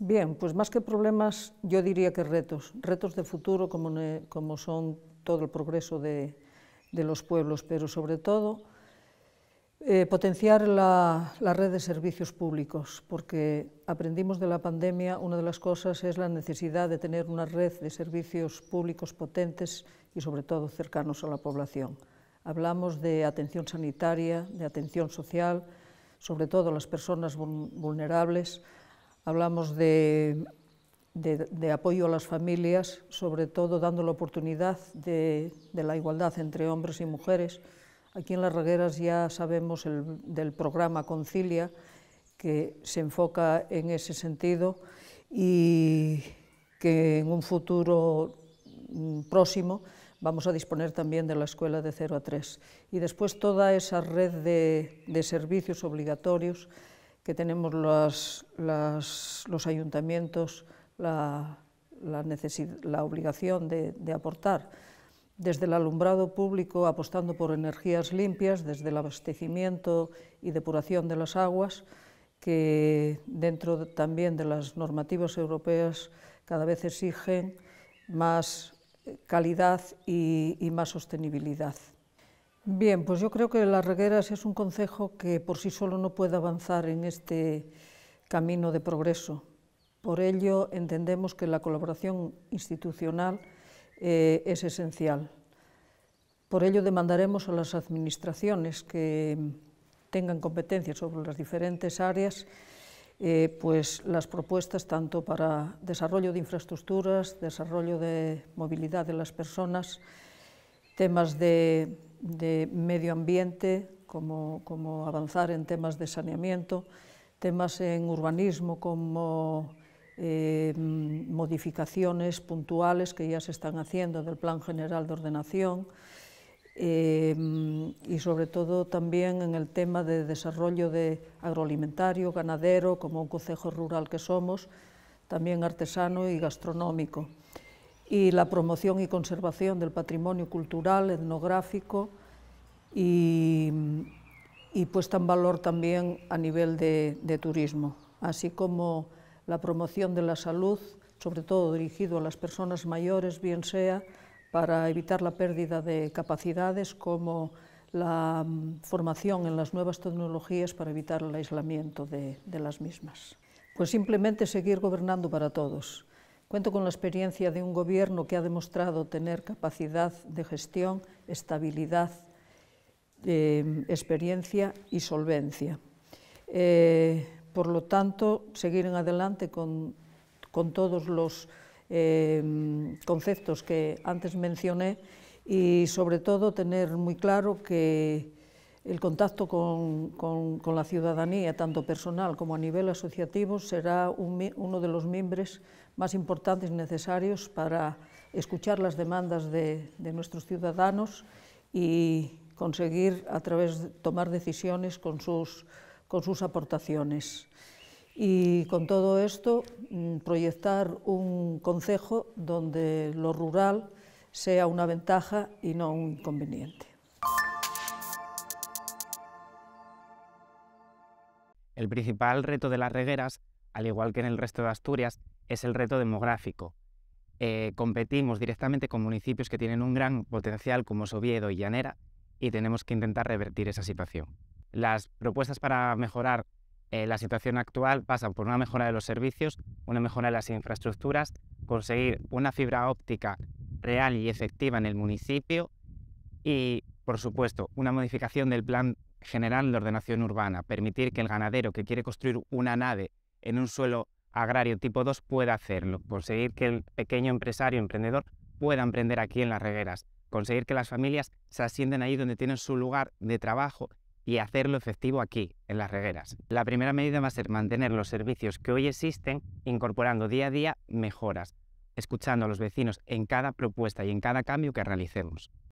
Bien, pues más que problemas, yo diría que retos, retos de futuro como, son todo el progreso de, los pueblos, pero sobre todo eh, potenciar la, red de servicios públicos, porque aprendimos de la pandemia, una de las cosas es la necesidad de tener una red de servicios públicos potentes y sobre todo cercanos a la población. Hablamos de atención sanitaria, de atención social, sobre todo las personas vulnerables, Hablamos de, de, apoyo a las familias, sobre todo dando la oportunidad de, de, la igualdad entre hombres y mujeres. Aquí en Las Regueras ya sabemos del programa Concilia, que se enfoca en ese sentido y que en un futuro mm, próximo vamos a disponer también de la escuela de 0 a 3. Y después toda esa red de, de servicios obligatorios que tenemos los ayuntamientos la, obligación de, aportar. Desde el alumbrado público, apostando por energías limpias, desde el abastecimiento y depuración de las aguas, que dentro también de las normativas europeas cada vez exigen más eh, calidad y más sostenibilidad. Bien, pues yo creo que Las Regueras es un concejo que por sí solo no puede avanzar en este camino de progreso. Por ello entendemos que la colaboración institucional eh, es esencial. Por ello demandaremos a las administraciones que tengan competencias sobre las diferentes áreas eh, pues las propuestas tanto para desarrollo de infraestructuras, desarrollo de movilidad de las personas, temas de de medio ambiente, como, avanzar en temas de saneamiento, temas en urbanismo como eh, modificaciones puntuales que ya se están haciendo del Plan General de Ordenación eh, y sobre todo también en el tema de desarrollo de agroalimentario, ganadero, como un concejo rural que somos, también artesano y gastronómico y la promoción y conservación del patrimonio cultural, etnográfico y, puesta en valor también a nivel de, turismo, así como la promoción de la salud, sobre todo dirigido a las personas mayores, bien sea para evitar la pérdida de capacidades como la mm, formación en las nuevas tecnologías para evitar el aislamiento de las mismas. Pues simplemente seguir gobernando para todos. Cuento con la experiencia de un gobierno que ha demostrado tener capacidad de gestión, estabilidad, eh, experiencia y solvencia. Eh, por lo tanto, seguir en adelante con, todos los eh, conceptos que antes mencioné y sobre todo tener muy claro que el contacto con, la ciudadanía, tanto personal como a nivel asociativo, será uno de los miembros más importantes y necesarios para escuchar las demandas de, nuestros ciudadanos y conseguir a través de tomar decisiones con sus, con sus aportaciones. Y con todo esto, mm, proyectar un concejo donde lo rural sea una ventaja y no un inconveniente. El principal reto de las regueras, al igual que en el resto de Asturias, es el reto demográfico. Eh, competimos directamente con municipios que tienen un gran potencial como Soviedo y Llanera y tenemos que intentar revertir esa situación. Las propuestas para mejorar eh, la situación actual pasan por una mejora de los servicios, una mejora de las infraestructuras, conseguir una fibra óptica real y efectiva en el municipio y, por supuesto, una modificación del plan general de ordenación urbana, permitir que el ganadero que quiere construir una nave en un suelo agrario tipo 2 pueda hacerlo, conseguir que el pequeño empresario emprendedor pueda emprender aquí en las regueras, conseguir que las familias se asienten ahí donde tienen su lugar de trabajo y hacerlo efectivo aquí, en las regueras. La primera medida va a ser mantener los servicios que hoy existen, incorporando día a día mejoras, escuchando a los vecinos en cada propuesta y en cada cambio que realicemos.